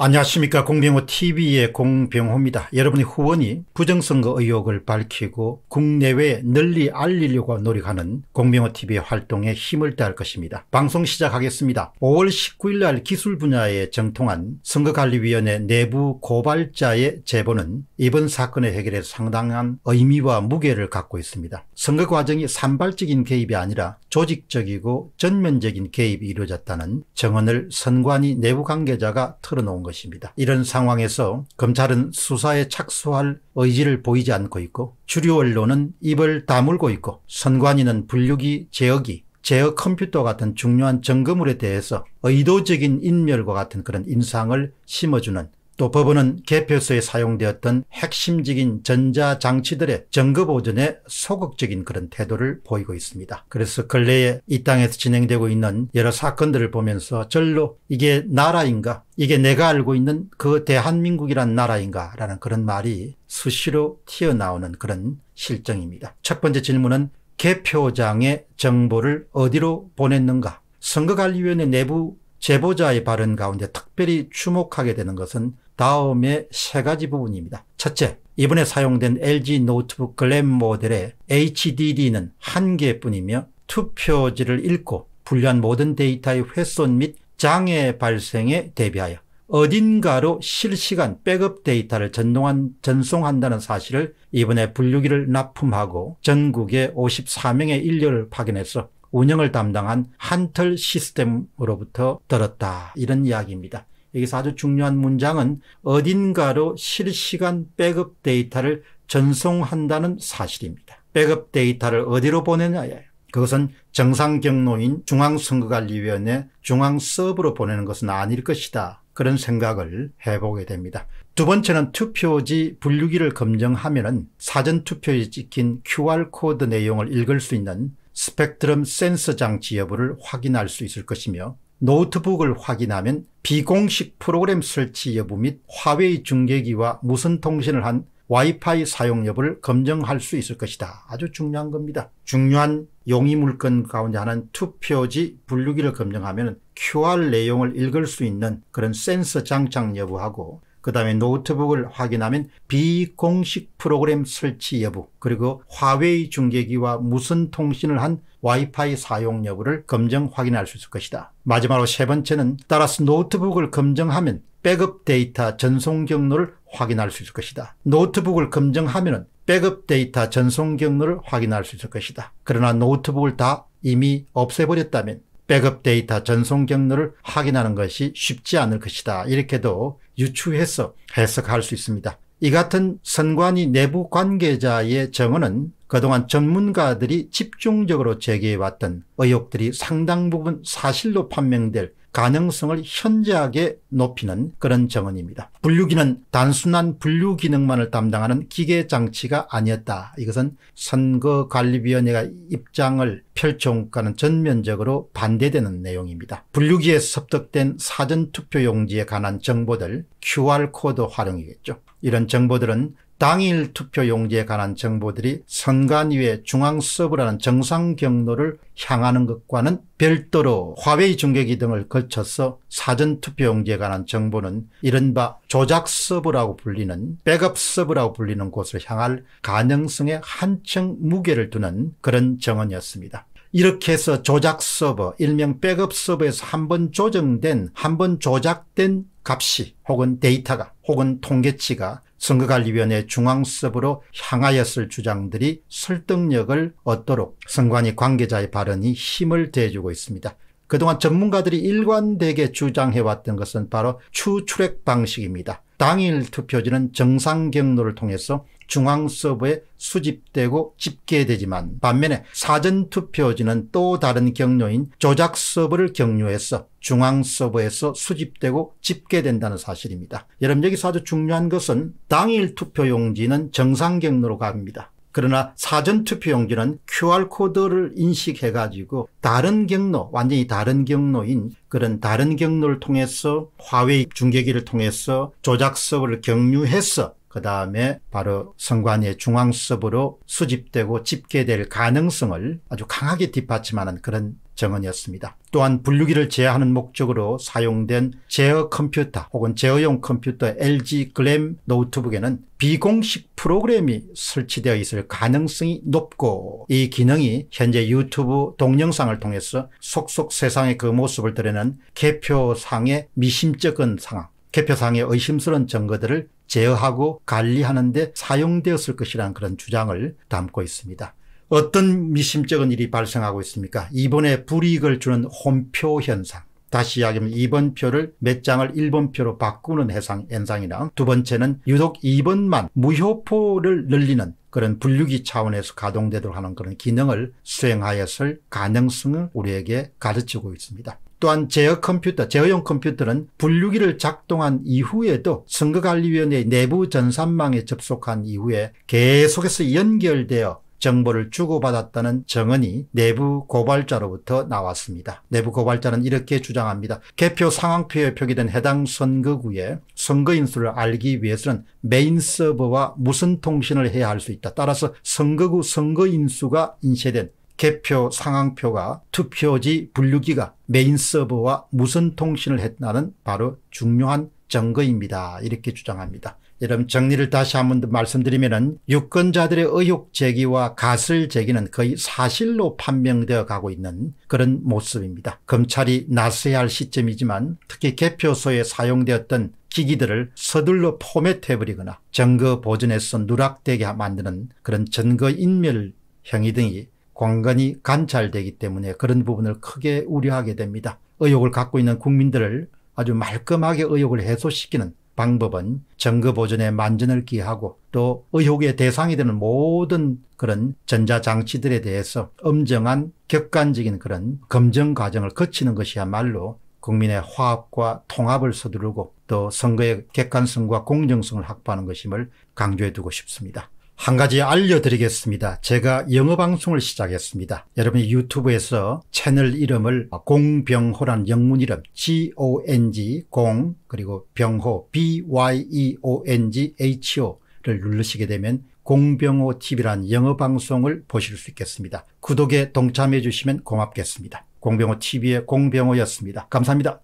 안녕하십니까 공병호TV의 공병호입니다. 여러분의 후원이 부정선거 의혹을 밝히고 국내외에 널리 알리려고 노력하는 공병호TV의 활동에 힘을 다할 것입니다. 방송 시작하겠습니다. 5월 19일 날 기술 분야에 정통한 선거관리위원회 내부 고발자의 제보는 이번 사건의 해결에 상당한 의미와 무게를 갖고 있습니다. 선거 과정이 산발적인 개입이 아니라 조직적이고 전면적인 개입이 이루어졌다는 정언을 선관위 내부 관계자가 털어놓은 것입니다. 이런 상황에서 검찰은 수사에 착수할 의지를 보이지 않고 있고 주류 언론은 입을 다물고 있고 선관위는 분류기 제어기 제어 컴퓨터 같은 중요한 점검물에 대해서 의도적인 인멸과 같은 그런 인상을 심어주는 또 법원은 개표소에 사용되었던 핵심적인 전자장치들의 정거 보존에 소극적인 그런 태도를 보이고 있습니다. 그래서 근래에 이 땅에서 진행되고 있는 여러 사건들을 보면서 절로 이게 나라인가 이게 내가 알고 있는 그 대한민국이란 나라인가 라는 그런 말이 수시로 튀어나오는 그런 실정입니다. 첫 번째 질문은 개표장의 정보를 어디로 보냈는가 선거관리위원회 내부 제보자의 발언 가운데 특별히 주목하게 되는 것은 다음에 세 가지 부분입니다. 첫째, 이번에 사용된 LG 노트북 글램 모델의 HDD는 한 개뿐이며 투표지를 읽고 불리한 모든 데이터의 훼손 및 장애 발생에 대비하여 어딘가로 실시간 백업 데이터를 전동한, 전송한다는 사실을 이번에 분류기를 납품하고 전국에 54명의 인력을 파견해서 운영을 담당한 한털 시스템으로부터 들었다. 이런 이야기입니다. 여기서 아주 중요한 문장은 어딘가로 실시간 백업 데이터를 전송한다는 사실입니다. 백업 데이터를 어디로 보내냐 에 그것은 정상 경로인 중앙선거관리위원회 중앙 서브로 보내는 것은 아닐 것이다. 그런 생각을 해보게 됩니다. 두 번째는 투표지 분류기를 검증하면 사전투표에 찍힌 QR코드 내용을 읽을 수 있는 스펙트럼 센서 장치 여부를 확인할 수 있을 것이며 노트북을 확인하면 비공식 프로그램 설치 여부 및 화웨이 중계기와 무선 통신을 한 와이파이 사용 여부를 검증할 수 있을 것이다. 아주 중요한 겁니다. 중요한 용의 물건 가운데 하나는 투표지 분류기를 검증하면 QR 내용을 읽을 수 있는 그런 센서 장착 여부하고 그 다음에 노트북을 확인하면 비공식 프로그램 설치 여부 그리고 화웨이 중계기와 무슨 통신을 한 와이파이 사용 여부를 검증 확인할 수 있을 것이다. 마지막으로 세 번째는 따라서 노트북을 검증하면 백업 데이터 전송 경로를 확인할 수 있을 것이다. 노트북을 검증하면 백업 데이터 전송 경로를 확인할 수 있을 것이다. 그러나 노트북을 다 이미 없애버렸다면 백업 데이터 전송 경로를 확인하는 것이 쉽지 않을 것이다. 이렇게도 유추해서 해석할 수 있습니다. 이 같은 선관위 내부 관계자의 정언은 그동안 전문가들이 집중적으로 제기해왔던 의혹들이 상당 부분 사실로 판명될 가능성을 현저하게 높이는 그런 정언입니다. 분류기는 단순한 분류 기능만을 담당하는 기계 장치가 아니었다. 이것은 선거관리위원회가 입장을 펼쳐온과는 전면적으로 반대되는 내용입니다. 분류기에 섭득된 사전투표용지에 관한 정보들 QR코드 활용이겠죠. 이런 정보들은 당일 투표용지에 관한 정보들이 선관위의 중앙 서브라는 정상 경로를 향하는 것과는 별도로 화웨이 중계기 등을 거쳐서 사전 투표용지에 관한 정보는 이른바 조작 서브라고 불리는 백업 서브라고 불리는 곳을 향할 가능성에 한층 무게를 두는 그런 정언이었습니다. 이렇게 해서 조작 서버 일명 백업 서버에서 한 번 조정된 한 번 조작된 값이 혹은 데이터가 혹은 통계치가 선거관리위원회 중앙수석으로 향하였을 주장들이 설득력을 얻도록 선관위 관계자의 발언이 힘을 대주고 있습니다. 그동안 전문가들이 일관되게 주장해왔던 것은 바로 추출액 방식입니다. 당일 투표지는 정상 경로를 통해서 중앙 서버에 수집되고 집계되지만 반면에 사전투표지는 또 다른 경로인 조작 서버를 경유해서 중앙 서버에서 수집되고 집계된다는 사실입니다. 여러분 여기서 아주 중요한 것은 당일 투표용지는 정상 경로로 갑니다. 그러나 사전투표용지는 QR코드를 인식해가지고 다른 경로, 완전히 다른 경로인 그런 다른 경로를 통해서 화웨이 중계기를 통해서 조작 서버를 경유해서 그 다음에 바로 선관위의 중앙수업으로 수집되고 집계될 가능성을 아주 강하게 뒷받침하는 그런 정언이었습니다. 또한 분류기를 제어하는 목적으로 사용된 제어 컴퓨터 혹은 제어용 컴퓨터 LG 글램 노트북에는 비공식 프로그램이 설치되어 있을 가능성이 높고 이 기능이 현재 유튜브 동영상을 통해서 속속 세상의 그 모습을 드러내는 개표상의 미심쩍은 상황 개표상의 의심스러운 증거들을 제어하고 관리하는데 사용되었을 것이라는 그런 주장을 담고 있습니다. 어떤 미심쩍은 일이 발생하고 있습니까? 이번에 불이익을 주는 홈표 현상. 다시 이야기하면 2번 표를 몇 장을 1번 표로 바꾸는 해상, 현상이나 두 번째는 유독 2번만 무효포를 늘리는 그런 분류기 차원에서 가동되도록 하는 그런 기능을 수행하였을 가능성을 우리에게 가르치고 있습니다. 또한 제어 컴퓨터, 제어용 컴퓨터는 분류기를 작동한 이후에도 선거관리위원회 내부 전산망에 접속한 이후에 계속해서 연결되어 정보를 주고받았다는 정언이 내부 고발자로부터 나왔습니다. 내부 고발자는 이렇게 주장합니다. 개표 상황표에 표기된 해당 선거구의 선거인수를 알기 위해서는 메인 서버와 무선 통신을 해야 할 수 있다. 따라서 선거구 선거인수가 인쇄된 개표 상황표가 투표지 분류기가 메인 서버와 무슨 통신을 했나는 바로 중요한 증거입니다. 이렇게 주장합니다. 여러분 정리를 다시 한번 말씀드리면 유권자들의 의혹 제기와 가설 제기는 거의 사실로 판명되어 가고 있는 그런 모습입니다. 검찰이 나서야 할 시점이지만 특히 개표소에 사용되었던 기기들을 서둘러 포맷해버리거나 증거 보존에서 누락되게 만드는 그런 증거인멸 행위 등이 관건이 관찰되기 때문에 그런 부분을 크게 우려하게 됩니다. 의혹을 갖고 있는 국민들을 아주 말끔하게 의혹을 해소시키는 방법은 정거 보존에 만전을 기하고 또 의혹의 대상이 되는 모든 그런 전자장치들에 대해서 엄정한 객관적인 그런 검증 과정을 거치는 것이야말로 국민의 화합과 통합을 서두르고 또 선거의 객관성과 공정성을 확보하는 것임을 강조해 두고 싶습니다. 한 가지 알려드리겠습니다. 제가 영어 방송을 시작했습니다. 여러분이 유튜브에서 채널 이름을 공병호란 영문 이름 G-O-N-G 공 그리고 병호 B-Y-E-O-N-G-H-O를 누르시게 되면 공병호 TV란 영어 방송을 보실 수 있겠습니다. 구독에 동참해 주시면 고맙겠습니다. 공병호 TV의 공병호였습니다. 감사합니다.